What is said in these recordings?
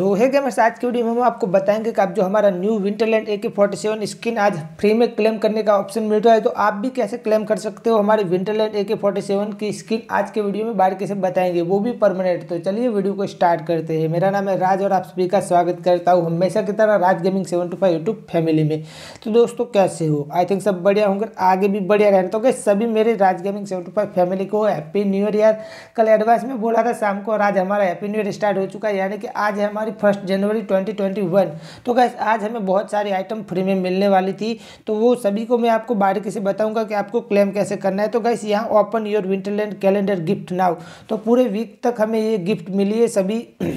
सो है गेमर्स आज की वीडियो में हम आपको बताएंगे कि आप जो हमारा new winterland A K forty seven skin आज फ्री में क्लेम करने का ऑप्शन मिल रहा है तो आप भी कैसे क्लेम कर सकते हो हमारे winterland A K forty seven की स्किन आज के वीडियो में बारीकी से बताएंगे वो भी परमानेंट तो चलिए वीडियो को स्टार्ट करते हैं मेरा नाम है राज और आप सभी का स्वागत करता हूँ हमेशा की तरह Raj gaming seven two five YouTube family में तो दोस्तों कैसे हो आई थिंक सब बढ़िया होंगे आगे भी बढ़िया रहने तो क्या सभी मेरे Raj gaming seven two five family को हैप्पी न्यू ईयर यार कल एडवांस में बोला था शाम को और आज हमारा हैप्पी न्यू ईयर स्टार्ट हो चुका है यानी कि आज हमारी हमारी फर्स्ट जनवरी 2021 तो गैस आज हमें बहुत सारी आइटम फ्री में मिलने वाली थी तो वो सभी को मैं आपको बारीकी से बताऊंगा कि आपको क्लेम कैसे करना है तो गैस यहाँ open your winterland calendar gift now तो पूरे वीक तक हमें ये गिफ्ट मिली है सभी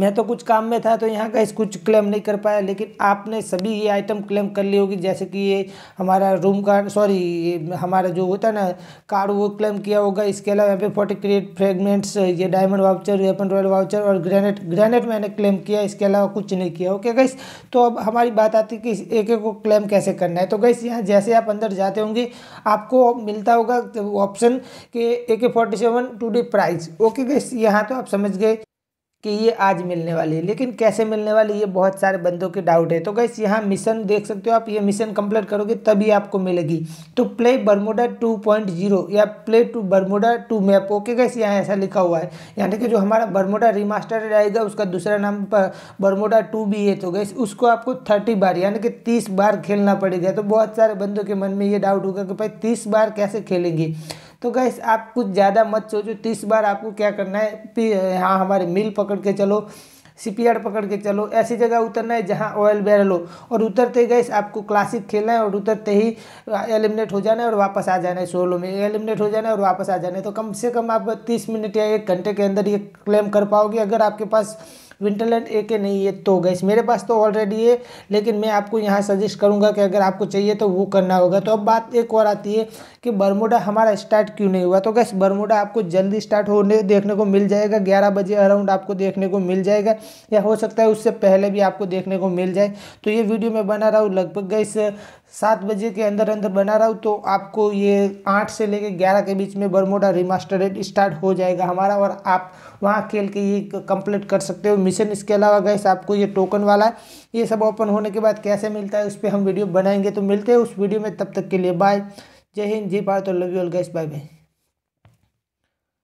मैं तो कुछ काम में था तो यहाँ का इस कुछ क्लेम नहीं कर पाया लेकिन आपने सभी ये आइटम क्लेम कर ली होगी जैसे कि ये हमारा रूम कार्ड सॉरी ये हमारा जो होता है ना कार्ड वो क्लेम किया होगा इसके अलावा यहाँ पे फोर्टी क्रिएट फ्रेगमेंट्स ये diamond voucher weapon royale voucher और ग्रेनेट ग्रेनेट मैंने क्लेम किया इसके अलावा कुछ नहीं किया ओके गैस तो अब हमारी बात आती है कि एक एक को क्लेम कैसे करना है तो गैस यहाँ जैसे आप अंदर जाते होंगे आपको मिलता होगा ऑप्शन कि A K forty seven today price okay guys यहाँ तो आप समझ गए कि ये आज मिलने वाली है लेकिन कैसे मिलने वाली ये बहुत सारे बंदों के डाउट है तो गैस यहाँ मिशन देख सकते हो आप ये मिशन कंप्लीट करोगे तभी आपको मिलेगी तो प्ले बर्मोडा 2.0 या play to Bermuda two map okay guys यहाँ ऐसा लिखा हुआ है यानी कि जो हमारा बर्मोडा रिमास्टर आएगा उसका दूसरा नाम बर्मोडा टू भी है तो गैस उसको आपको थर्टी बार यानी कि तीस बार खेलना पड़ेगा तो बहुत सारे बंदों के मन में ये डाउट होगा कि भाई तीस बार कैसे खेलेंगे तो गैस आप कुछ ज़्यादा मत सोचो तीस बार आपको क्या करना है हाँ हमारे मिल पकड़ के चलो सी पकड़ के चलो ऐसी जगह उतरना है जहाँ ऑयल बैरल हो और उतरते गए आपको क्लासिक खेलना है और उतरते ही एलिमिनेट हो जाना है और वापस आ जाना है सोलो में एलिमिनेट हो जाना है और वापस आ जाना है तो कम से कम आप तीस मिनट या एक घंटे के अंदर ये क्लेम कर पाओगे अगर आपके पास विंटरलैंड ए के नहीं है तो गैस मेरे पास तो ऑलरेडी है लेकिन मैं आपको यहाँ सजेस्ट करूँगा कि अगर आपको चाहिए तो वो करना होगा तो अब बात एक और आती है कि बर्मोडा हमारा स्टार्ट क्यों नहीं हुआ तो गैस बर्मोडा आपको जल्दी स्टार्ट होने देखने को मिल जाएगा ग्यारह बजे अराउंड आपको देखने को मिल जाएगा या हो सकता है उससे पहले भी आपको देखने को मिल जाए तो ये वीडियो मैं बना रहा हूँ लगभग गैस सात बजे के अंदर अंदर बना रहा हूँ तो आपको ये आठ से लेके ग्यारह के बीच में बरमोडा रिमास्टरेड स्टार्ट हो जाएगा हमारा और आप वहाँ खेल के ये कंप्लीट कर सकते हो मिशन इसके अलावा गैस आपको ये टोकन वाला है ये सब ओपन होने के बाद कैसे मिलता है उस पर हम वीडियो बनाएंगे तो मिलते हैं उस वीडियो में तब तक के लिए बाय जय हिंद जी भारत और love you all guys bye bye